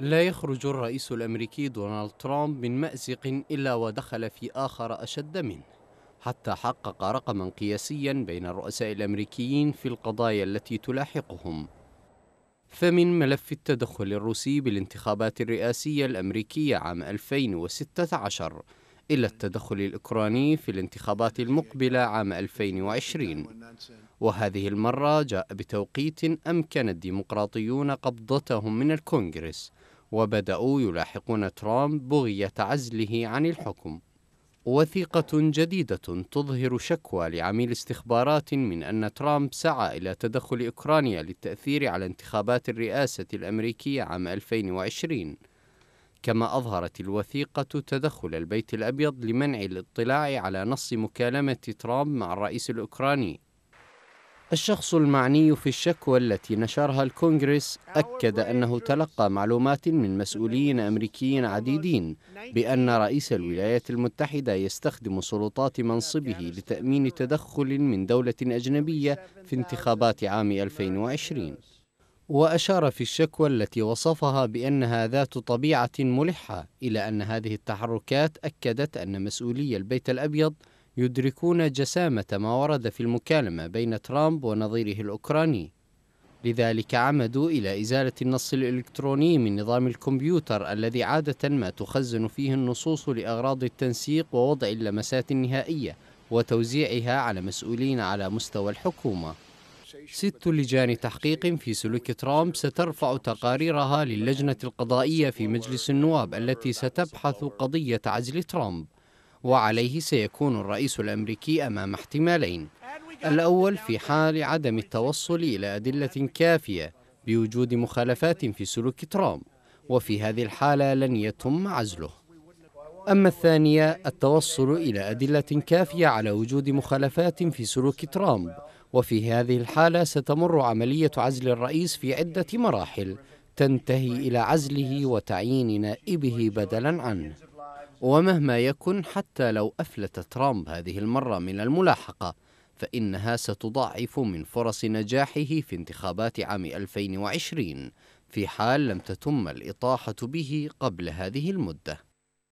لا يخرج الرئيس الامريكي دونالد ترامب من مازق الا ودخل في اخر اشد منه حتى حقق رقما قياسيا بين الرؤساء الامريكيين في القضايا التي تلاحقهم فمن ملف التدخل الروسي بالانتخابات الرئاسيه الامريكيه عام 2016 إلى التدخل الأوكراني في الانتخابات المقبلة عام 2020 وهذه المرة جاء بتوقيت أمكن الديمقراطيون قبضتهم من الكونغرس وبدأوا يلاحقون ترامب بغية عزله عن الحكم وثيقة جديدة تظهر شكوى لعميل استخبارات من أن ترامب سعى إلى تدخل أوكرانيا للتأثير على انتخابات الرئاسة الأمريكية عام 2020 كما أظهرت الوثيقة تدخل البيت الأبيض لمنع الاطلاع على نص مكالمة ترامب مع الرئيس الأوكراني الشخص المعني في الشكوى التي نشرها الكونغرس أكد أنه تلقى معلومات من مسؤولين أمريكيين عديدين بأن رئيس الولايات المتحدة يستخدم سلطات منصبه لتأمين تدخل من دولة أجنبية في انتخابات عام 2020 وأشار في الشكوى التي وصفها بأنها ذات طبيعة ملحة إلى أن هذه التحركات أكدت أن مسؤولي البيت الأبيض يدركون جسامة ما ورد في المكالمة بين ترامب ونظيره الأوكراني لذلك عمدوا إلى إزالة النص الإلكتروني من نظام الكمبيوتر الذي عادة ما تخزن فيه النصوص لأغراض التنسيق ووضع اللمسات النهائية وتوزيعها على مسؤولين على مستوى الحكومة ست لجان تحقيق في سلوك ترامب سترفع تقاريرها للجنة القضائية في مجلس النواب التي ستبحث قضية عزل ترامب وعليه سيكون الرئيس الأمريكي أمام احتمالين الأول في حال عدم التوصل إلى أدلة كافية بوجود مخالفات في سلوك ترامب وفي هذه الحالة لن يتم عزله أما الثانية التوصل إلى أدلة كافية على وجود مخالفات في سلوك ترامب وفي هذه الحالة ستمر عملية عزل الرئيس في عدة مراحل تنتهي إلى عزله وتعيين نائبه بدلا عنه ومهما يكن حتى لو أفلت ترامب هذه المرة من الملاحقة فإنها ستضاعف من فرص نجاحه في انتخابات عام 2020 في حال لم تتم الإطاحة به قبل هذه المدة